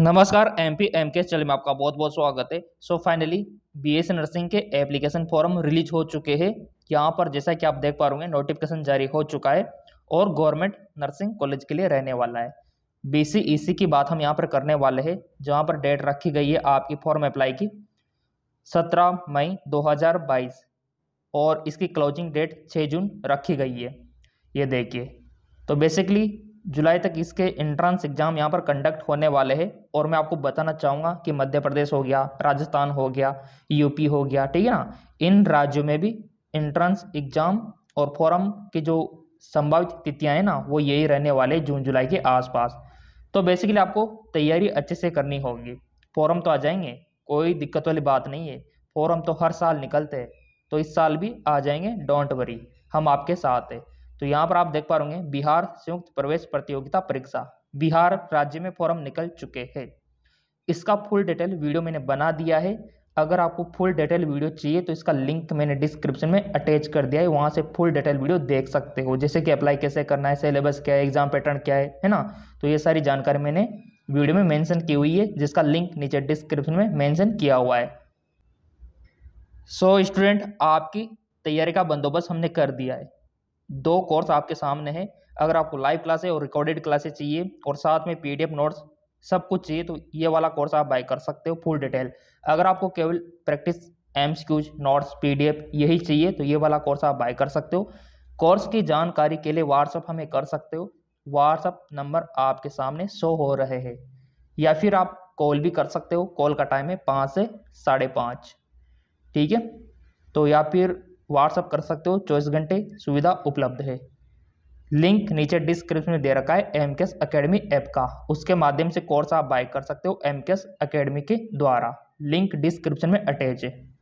नमस्कार M P M के चलिए में आपका बहुत बहुत स्वागत है so finally B S nursing के एप्लीकेशन फॉर्म रिलीज हो चुके हैं यहाँ पर जैसा कि आप देख पा रहे नोटिफिकेशन जारी हो चुका है और गवर्नमेंट नर्सिंग कॉलेज के लिए रहने वाला है बी सी ई सी की बात हम यहाँ पर करने वाले हैं जहाँ पर डेट रखी गई है आपकी फॉर्म अप्लाई की सत्रह मई दो हज़ार बाईस और इसकी क्लोजिंग डेट छः जून रखी गई है ये देखिए तो बेसिकली जुलाई तक इसके एंट्रेंस एग्ज़ाम यहाँ पर कंडक्ट होने वाले हैं और मैं आपको बताना चाहूँगा कि मध्य प्रदेश हो गया राजस्थान हो गया यूपी हो गया ठीक है ना इन राज्यों में भी एंट्रेंस एग्ज़ाम और फॉरम के जो संभावित तिथियाँ हैं ना वो यही रहने वाले जून जुलाई के आसपास तो बेसिकली आपको तैयारी अच्छे से करनी होगी फॉरम तो आ जाएंगे कोई दिक्कत वाली बात नहीं है फॉरम तो हर साल निकलते हैं तो इस साल भी आ जाएंगे डोंट वरी हम आपके साथ हैं तो यहाँ पर आप देख पा रहे बिहार संयुक्त प्रवेश प्रतियोगिता परीक्षा बिहार राज्य में फॉर्म निकल चुके हैं इसका फुल डिटेल वीडियो मैंने बना दिया है अगर आपको फुल डिटेल वीडियो चाहिए तो इसका लिंक मैंने डिस्क्रिप्शन में अटैच कर दिया है वहाँ से फुल डिटेल वीडियो देख सकते हो जैसे कि अप्लाई कैसे करना है सिलेबस क्या है एग्जाम पैटर्न क्या है है ना तो ये सारी जानकारी मैंने वीडियो में मेंशन की हुई है जिसका लिंक नीचे डिस्क्रिप्शन में मैंशन किया हुआ है सो so, स्टूडेंट आपकी तैयारी का बंदोबस्त हमने कर दिया है दो कोर्स आपके सामने हैं अगर आपको लाइव क्लासे और रिकॉर्डेड क्लासेस चाहिए और साथ में पी नोट्स सब कुछ चाहिए तो ये वाला कोर्स आप बाय कर सकते हो फुल डिटेल अगर आपको केवल प्रैक्टिस एम नोट्स पी यही चाहिए तो ये वाला कोर्स आप बाय कर सकते हो कोर्स की जानकारी के लिए व्हाट्सअप हमें कर सकते हो व्हाट्सअप नंबर आपके सामने शो हो रहे हैं या फिर आप कॉल भी कर सकते हो कॉल का टाइम है पाँच से साढ़े पाँच ठीक है तो या फिर व्हाट्सअप कर सकते हो चौबीस घंटे सुविधा उपलब्ध है लिंक नीचे डिस्क्रिप्शन में दे रखा है एम के एस अकेडमी ऐप का उसके माध्यम से कोर्स आप बाय कर सकते हो एम के एस अकेडमी के द्वारा लिंक डिस्क्रिप्शन में अटैच है